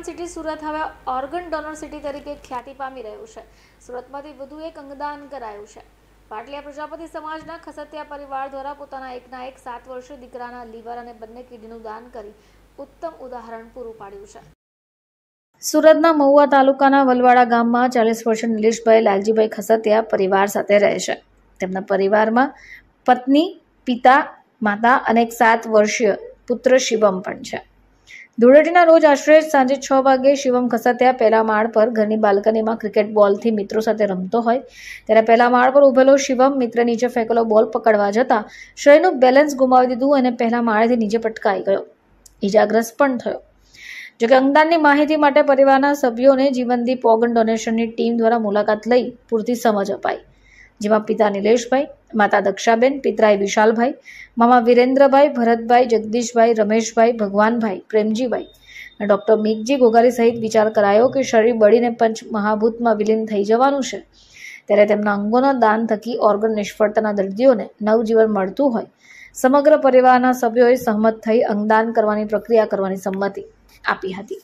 city Surat હવે organ donor city તરીકે ખ્યાતિ પામી રહ્યું છે સુરતમાંથી વધુ એક અંગદાન કરાયું છે પાટલીયા પ્રજાપતિ સમાજના ખસતિયા પરિવાર દ્વારા પોતાના એકના એક સાત વર્ષીય દીકરાના લીવર અને બંને કિડનીનું દાન કરી ઉત્તમ ઉદાહરણ પૂરું પાડ્યું છે સુરતના મહુવા તાલુકાના વલવાડા ગામમાં ચાલીસ વર્ષ નિલેશભાઈ લાલજીભાઈ ખસતિયા પરિવાર સાથે રહે છે તેમના પરિવારમાં પત્ની પિતા માતા અને એક સાત વર્ષીય પુત્ર શિવમ પણ છે ધૂળેટીના રોજ આશરે સાંજે છ વાગે શિવમ ખસાત્યા પહેલા માળ પર ઘરની બાલ્કનીમાં ક્રિકેટ બોલથી મિત્રો સાથે રમતો હોય ત્યારે પહેલા માળ પર ઉભેલો શિવમ મિત્ર નીચે ફેંકેલો બોલ પકડવા જતાં શ્રેયનું બેલેન્સ ગુમાવી દીધું અને પહેલા માળેથી નીચે પટકાઈ ગયો ઈજાગ્રસ્ત પણ થયો જોકે અંગદાનની માહિતી માટે પરિવારના સભ્યોને જીવનદીપ ઓર્ગન ડોનેશનની ટીમ દ્વારા મુલાકાત લઈ પૂરતી સમજ અપાઈ જેમાં પિતા નિલેશભાઈ માતા દક્ષાબેન પિતરાઈ વિશાલભાઈ મામા વિરેન્દ્રભાઈ ભરતભાઈ જગદીશભાઈ રમેશભાઈ ભગવાનભાઈ પ્રેમજીભાઈ ડૉક્ટર મીકજી ગોગારી સહિત વિચાર કરાયો કે શરીર બળીને પંચ મહાભૂતમાં વિલીન થઈ જવાનું છે ત્યારે તેમના અંગોના દાન થકી ઓર્ગન નિષ્ફળતાના દર્દીઓને નવજીવન મળતું હોય સમગ્ર પરિવારના સભ્યોએ સહમત થઈ અંગદાન કરવાની પ્રક્રિયા કરવાની સંમતિ આપી હતી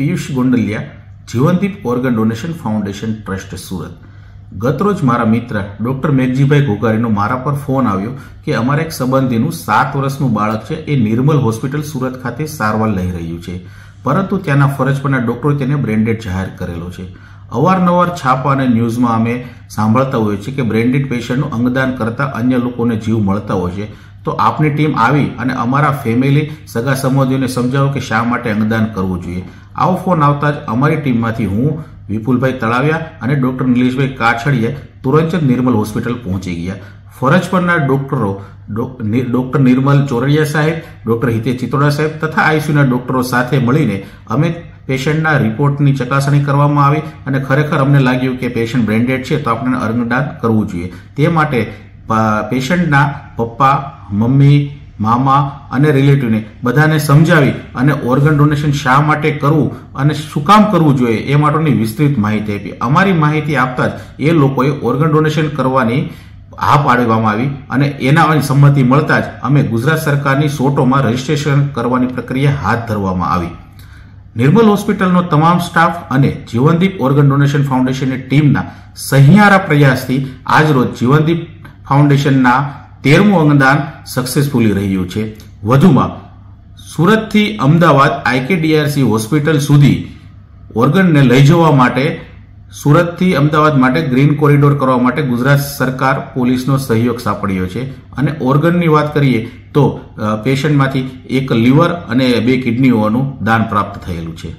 Piyush Gondaliya Jivandeep organ donation foundation trust Surat ગતરોજ મારા મિત્ર ડૉક્ટર મેઘજીભાઈ ઘોઘારીનો મારા પર ફોન આવ્યો કે અમારા એક સંબંધીનું સાત વર્ષનું બાળક છે એ નિર્મલ હોસ્પિટલ સુરત ખાતે સારવાર લઈ રહ્યું છે પરંતુ ત્યાંના ફરજ પરના ડૉક્ટરો તેને બ્રેન્ડેડ જાહેર કરેલો છે અવારનવાર છાપા અને ન્યૂઝમાં અમે સાંભળતા હોઈએ છીએ કે બ્રેન્ડેડ પેશન્ટનું અંગદાન કરતાં અન્ય લોકોને જીવ મળતા હોય છે તો આપની ટીમ આવી અને અમારા ફેમિલી સગા સંબંધીઓને સમજાવો કે શા માટે અંગદાન કરવું જોઈએ આવો ફોન આવતા જ અમારી ટીમમાંથી હું વિપુલભાઈ તળાવ્યા અને ડૉક્ટર નિલેશભાઈ કાછડિયા તુરંત જ નિર્મલ હોસ્પિટલ પહોંચી ગયા ફરજ પરના ડોક્ટરો ડોક્ટર નિર્મલ ચોરડિયા સાહેબ ડૉક્ટર હિતે ચિત્રોડા સાહેબ તથા આઈસીયુના ડોક્ટરો સાથે મળીને અમે પેશન્ટના રિપોર્ટની ચકાસણી કરવામાં આવી અને ખરેખર અમને લાગ્યું કે પેશન્ટ બ્રેન્ડેડ છે તો આપણે અર્ગદાન કરવું જોઈએ તે માટે પેશન્ટના પપ્પા મમ્મી મામા અને રિલેટિવને બધાને સમજાવી અને ઓર્ગન ડોનેશન શા માટે કરવું અને શું કામ કરવું જોઈએ એ માટેની વિસ્તૃત માહિતી આપી અમારી માહિતી આપતા જ એ લોકોએ ઓર્ગન ડોનેશન કરવાની હા પાડવામાં આવી અને એના સંમતિ મળતા જ અમે ગુજરાત સરકારની સોટોમાં રજીસ્ટ્રેશન કરવાની પ્રક્રિયા હાથ ધરવામાં આવી નિર્મલ હોસ્પિટલનો તમામ સ્ટાફ અને જીવનદીપ ઓર્ગન ડોનેશન ફાઉન્ડેશનની ટીમના સહિયારા પ્રયાસથી આજરોજ જીવનદીપ ફાઉન્ડેશનના તેરમું અંગદાન સક્સેસફુલી રહ્યું છે વધુમાં સુરતથી અમદાવાદ આઈકેડીઆરસી હોસ્પિટલ સુધી ઓર્ગનને લઈ જવા માટે સુરતથી અમદાવાદ માટે ગ્રીન કોરિડોર કરવા માટે ગુજરાત સરકાર પોલીસનો સહયોગ સાંપડ્યો છે અને ઓર્ગનની વાત કરીએ તો પેશન્ટમાંથી એક લીવર અને બે કિડનીઓનું દાન પ્રાપ્ત થયેલું છે